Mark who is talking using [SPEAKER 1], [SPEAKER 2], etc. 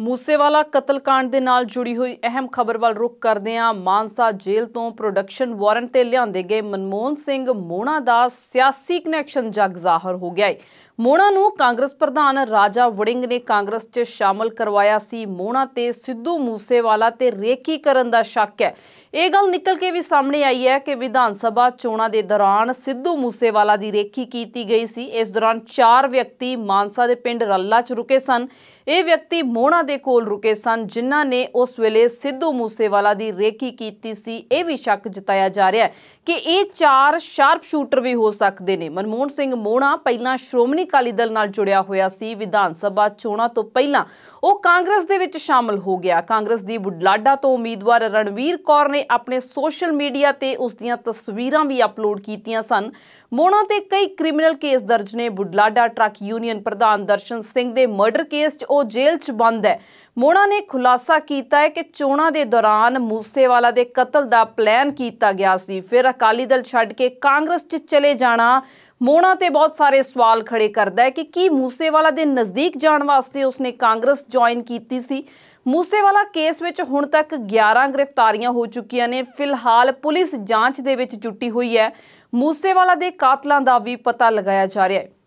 [SPEAKER 1] ਮੂਸੇਵਾਲਾ ਕਤਲकांड ਦੇ ਨਾਲ ਜੁੜੀ ਹੋਈ ਅਹਿਮ ਖਬਰ ਵੱਲ ਰੁਕ ਕਰਦੇ ਹਾਂ ਮਾਨਸਾ ਜੇਲ੍ਹ ਤੋਂ ਪ੍ਰੋਡਕਸ਼ਨ ਵਾਰੰਟ ਤੇ ਲਿਆਂਦੇ ਗਏ ਮਨਮੋਹਨ ਸਿੰਘ ਮੋਣਾ ਦਾ ਸਿਆਸੀ ਕਨੈਕਸ਼ਨ ਜਗ ਜ਼ਾਹਰ ਹੋ ਗਿਆ ਹੈ ਮੋਣਾ ਨੂੰ ਕਾਂਗਰਸ ਪ੍ਰਧਾਨ ਰਾਜਾ ਵੜਿੰਗ ਨੇ ਕਾਂਗਰਸ 'ਚ ਸ਼ਾਮਲ ਕਰਵਾਇਆ ਸੀ ਮੋਣਾ ਤੇ ਸਿੱਧੂ ਮੂਸੇਵਾਲਾ ਤੇ ਰੇਕੀ ਕਰਨ ਦਾ ਸ਼ੱਕ ਹੈ ਇਹ ਗੱਲ ਨਿਕਲ ਕੇ ਵੀ ਸਾਹਮਣੇ ਆਈ ਹੈ ਕਿ ਵਿਧਾਨ ਸਭਾ ਚੋਣਾਂ ਦੇ ਦੌਰਾਨ ਸਿੱਧੂ ਮੂਸੇਵਾਲਾ ਦੀ ਰੇਕੀ ਕੀਤੀ ਗਈ ਸੀ ਇਸ ਦੌਰਾਨ 4 ਵਿਅਕਤੀ ਮਾਨਸਾ ਦੇ ਪਿੰਡ ਰੱਲਾ 'ਚ ਰੁਕੇ ਸਨ ਇਹ ਵਿਅਕਤੀ ਮੋਣਾ ਦੇ ਕੋਲ ਰੁਕੇ ਸਨ ਜਿਨ੍ਹਾਂ ਨੇ ਉਸ ਵੇਲੇ ਸਿੱਧੂ ਮੂਸੇਵਾਲਾ ਦੀ ਰੇਕੀ ਕੀਤੀ ਸੀ ਇਹ ਵੀ ਸ਼ੱਕ ਜਤਾਇਆ ਜਾ ਰਿਹਾ ਹੈ ਕਿ ਇਹ ਚਾਰ ਸ਼ਾਰਪ ਸ਼ੂਟਰ ਵੀ ਹੋ ਸਕਦੇ ਨੇ ਮਨਮੋਹਨ ਸਿੰਘ ਮੋਣਾ ਪਹਿਲਾਂ ਸ਼੍ਰੋਮਣੀ ਅਕਾਲੀ ਦਲ ਨਾਲ ਜੁੜਿਆ ਹੋਇਆ ਸੀ ਵਿਧਾਨ ਸਭਾ ਚੋਣਾਂ ਤੋਂ ਪਹਿਲਾਂ ਉਹ ਕਾਂਗਰਸ ਦੇ ਵਿੱਚ ਸ਼ਾਮਲ ਹੋ ਗਿਆ ਕਾਂਗਰਸ ਦੀ ਬੁਢਲਾਡਾ ਤੋਂ ਉਮੀਦਵਾਰ ਰਣਵੀਰ ਕੌਰ ਨੇ ਆਪਣੇ ਸੋਸ਼ਲ ਮੀਡੀਆ ਤੇ ਉਸ ਦੀਆਂ ਤਸਵੀਰਾਂ ਵੀ ਅਪਲੋਡ ਕੀਤੀਆਂ ਸਨ ਮੋਣਾ ਤੇ ਕਈ ਕ੍ਰਿਮੀਨਲ ਕੇਸ ਦਰਜ ਨੇ ਬੁਢਲਾਡਾ ਟਰੱਕ ਯੂਨੀਅਨ ਪ੍ਰਧਾਨ ਦਰਸ਼ਨ ਸਿੰਘ ਦੇ ਮਰਡਰ ਕੇਸ 'ਚ ਉਹ ਜੇਲ੍ਹ 'ਚ ਬੰਦ ਹੈ ਮੋਣਾ ਨੇ ਖੁਲਾਸਾ ਕੀਤਾ ਹੈ ਕਿ ਚੋਣਾਂ ਦੇ ਦੌਰਾਨ ਮੂਸੇਵਾਲਾ ਦੇ ਕਤਲ ਦਾ ਪਲਾਨ ਕੀਤਾ ਗਿਆ ਸੀ ਫਿਰ ਅਕਾਲੀ ਦਲ ਛੱਡ ਕੇ ਕਾਂਗਰਸ 'ਚ ਚਲੇ ਜਾਣਾ ਮੋਣਾ ਤੇ ਬਹੁਤ ਸਾਰੇ ਸਵਾਲ ਖੜੇ ਕਰਦਾ ਹੈ ਕਿ ਕੀ ਮੂਸੇਵਾਲਾ ਦੇ ਨਜ਼ਦੀਕ ਜਾਣ ਵਾਸਤੇ ਉਸਨੇ ਕਾਂਗਰਸ ਜੁਆਇਨ ਕੀਤੀ ਸੀ ਮੂਸੇਵਾਲਾ ਕੇਸ ਵਿੱਚ ਹੁਣ ਤੱਕ 11 ਗ੍ਰਿਫਤਾਰੀਆਂ ਹੋ ਚੁੱਕੀਆਂ ਨੇ ਫਿਲਹਾਲ ਪੁਲਿਸ ਜਾਂਚ ਦੇ ਵਿੱਚ ਜੁਟੀ ਹੋਈ ਹੈ ਮੂਸੇਵਾਲਾ ਦੇ ਕਾਤਲਾਂ ਦਾ ਵੀ ਪਤਾ ਲਗਾਇਆ ਜਾ ਰਿਹਾ ਹੈ